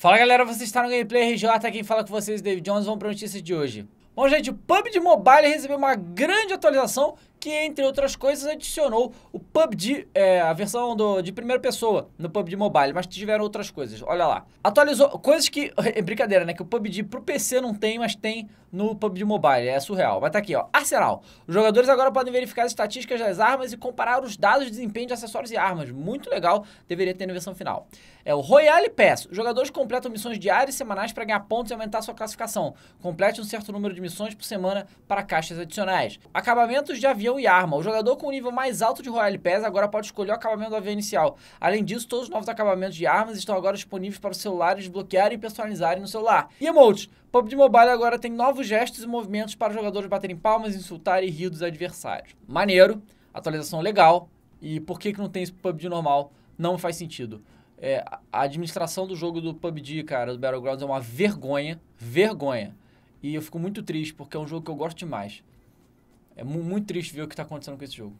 Fala galera, vocês estão no Gameplay RJ, Aqui quem fala com vocês, David Jones, vamos para a notícia de hoje. Bom gente, o PUBG Mobile recebeu uma grande atualização que, entre outras coisas, adicionou o PUBG, é, a versão do, de primeira pessoa no PUBG Mobile, mas tiveram outras coisas, olha lá. Atualizou coisas que, é brincadeira, né, que o PUBG pro PC não tem, mas tem no PUBG Mobile, é surreal. Mas tá aqui, ó, Arsenal. Os jogadores agora podem verificar as estatísticas das armas e comparar os dados de desempenho de acessórios e armas, muito legal, deveria ter na versão final. É o Royale Pass. Os jogadores completam missões diárias e semanais para ganhar pontos e aumentar sua classificação. Complete um certo número de missões por semana para caixas adicionais. Acabamentos de avião e arma. O jogador com o nível mais alto de Royal Pass agora pode escolher o acabamento do avião inicial. Além disso, todos os novos acabamentos de armas estão agora disponíveis para os celulares desbloquearem e personalizarem no celular. E emotes? PUBG Mobile agora tem novos gestos e movimentos para jogadores baterem palmas, insultar e rir dos adversários. Maneiro, atualização legal. E por que, que não tem isso PUBG normal? Não faz sentido. É, a administração do jogo do PUBG, cara, do Battlegrounds, é uma vergonha. Vergonha. E eu fico muito triste, porque é um jogo que eu gosto demais. É muito triste ver o que está acontecendo com esse jogo.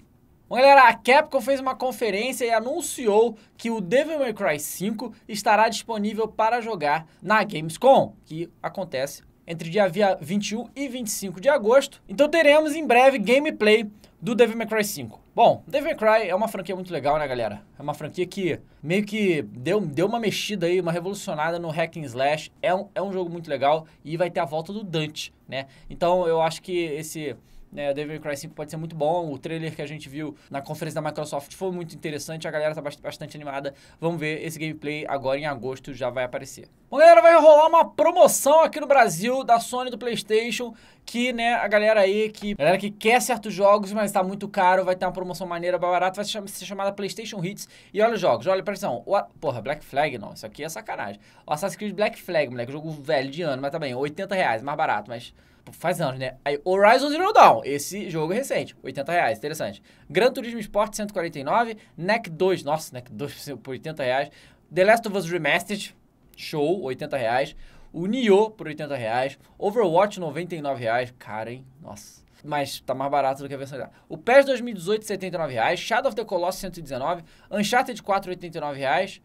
Bom, galera, a Capcom fez uma conferência e anunciou que o Devil May Cry 5 estará disponível para jogar na Gamescom, que acontece entre dia 21 e 25 de agosto. Então teremos em breve gameplay do Devil May Cry 5. Bom, Devil May Cry é uma franquia muito legal, né, galera? É uma franquia que meio que deu, deu uma mexida aí, uma revolucionada no hack and slash. É um, é um jogo muito legal e vai ter a volta do Dante, né? Então eu acho que esse né? O Devil May Cry 5 pode ser muito bom. O trailer que a gente viu na conferência da Microsoft foi muito interessante. A galera tá bastante animada. Vamos ver esse gameplay agora em agosto já vai aparecer. Bom, galera, vai rolar uma promoção aqui no Brasil da Sony do PlayStation que, né, a galera aí que, galera que quer certos jogos, mas tá muito caro, vai ter uma promoção maneira, barata, vai ser chamada PlayStation Hits. E olha os jogos, olha, prestação. O, porra, Black Flag não, isso aqui é sacanagem. O Assassin's Creed Black Flag, moleque, jogo velho de ano, mas tá bem, 80 reais, mais barato, mas faz anos, né? Aí, Horizon Zero Dawn, esse jogo recente, 80 reais, interessante. Gran Turismo Sport, 149. NEC 2, nossa, NEC 2 por 80 reais. The Last of Us Remastered, show, 80 reais. O Nioh por 80 reais. Overwatch, 99 reais. Cara, hein? Nossa. Mas tá mais barato do que a versão já. O PES 2018, 79 reais. Shadow of the Colossus, 119. Uncharted 4, 89 reais.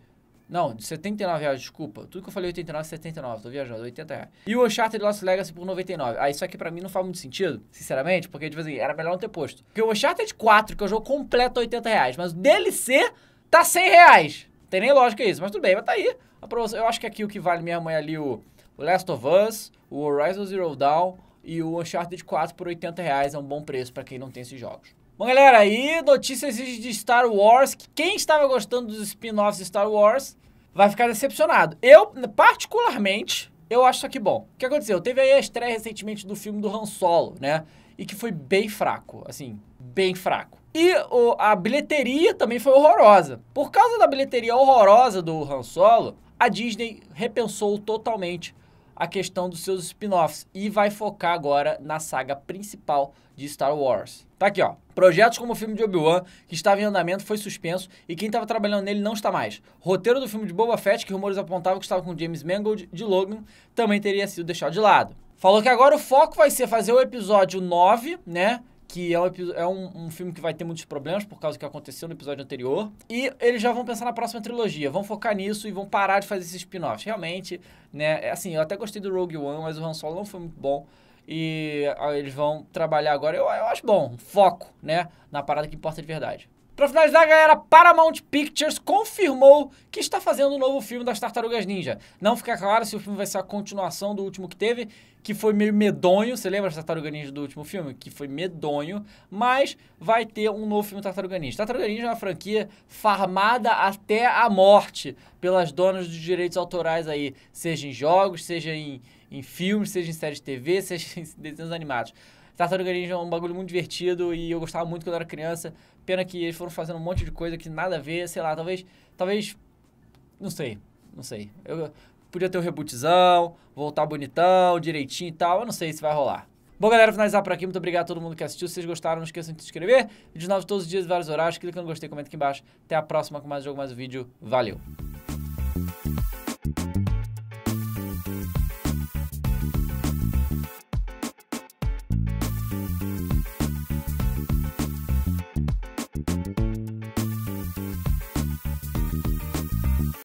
Não, de 79 reais, desculpa. Tudo que eu falei 89, 79, tô viajando, 80 reais. E o Uncharted Lost Legacy por 99. Ah, isso aqui pra mim não faz muito sentido, sinceramente, porque, tipo assim, era melhor não ter posto. Porque o Uncharted 4, que é o jogo completo, 80 reais, mas o DLC tá 100 reais. tem nem lógica isso, mas tudo bem, mas tá aí. Eu acho que aqui o que vale mesmo é ali o Last of Us, o Horizon Zero Dawn e o Uncharted 4 por 80 reais é um bom preço pra quem não tem esses jogos. Bom, galera, aí notícias de Star Wars. Que quem estava gostando dos spin-offs de Star Wars vai ficar decepcionado. Eu, particularmente, eu acho isso aqui bom. O que aconteceu? Teve aí a estreia recentemente do filme do Han Solo, né? E que foi bem fraco, assim, bem fraco. E o, a bilheteria também foi horrorosa. Por causa da bilheteria horrorosa do Han Solo, a Disney repensou totalmente a questão dos seus spin-offs e vai focar agora na saga principal de Star Wars. Tá aqui, ó. Projetos como o filme de Obi-Wan, que estava em andamento, foi suspenso e quem estava trabalhando nele não está mais. Roteiro do filme de Boba Fett, que rumores apontavam que estava com James Mangold de Logan, também teria sido deixado de lado. Falou que agora o foco vai ser fazer o episódio 9, né? que é um, é um, um, filme que vai ter muitos problemas por causa do que aconteceu no episódio anterior. E eles já vão pensar na próxima trilogia, vão focar nisso e vão parar de fazer esses spin-offs. Realmente, né? É assim, eu até gostei do Rogue One, mas o Han Solo não foi muito bom. E ah, eles vão trabalhar agora, eu, eu acho bom, foco, né? Na parada que importa de verdade. Pra finalizar, galera, Paramount Pictures confirmou que está fazendo um novo filme das Tartarugas Ninja. Não fica claro se o filme vai ser a continuação do último que teve, que foi meio medonho. Você lembra das Tartarugas Ninja do último filme? Que foi medonho, mas vai ter um novo filme Tartaruga Ninja. Tartaruga Ninja é uma franquia farmada até a morte pelas donas dos direitos autorais aí, seja em jogos, seja em, em filmes, seja em séries de TV, seja em desenhos animados. Tartaruga Ninja é um bagulho muito divertido e eu gostava muito quando eu era criança. Pena que eles foram fazendo um monte de coisa que nada a ver, sei lá, talvez. Talvez. Não sei, não sei. Eu podia ter o um rebootzão, voltar bonitão, direitinho e tal. Eu não sei se vai rolar. Bom, galera, finalizar por aqui. Muito obrigado a todo mundo que assistiu. Se vocês gostaram, não esqueçam de se inscrever. de novo todos os dias, vários horários. Clica no gostei, comenta aqui embaixo. Até a próxima com mais jogo, mais vídeo. Valeu!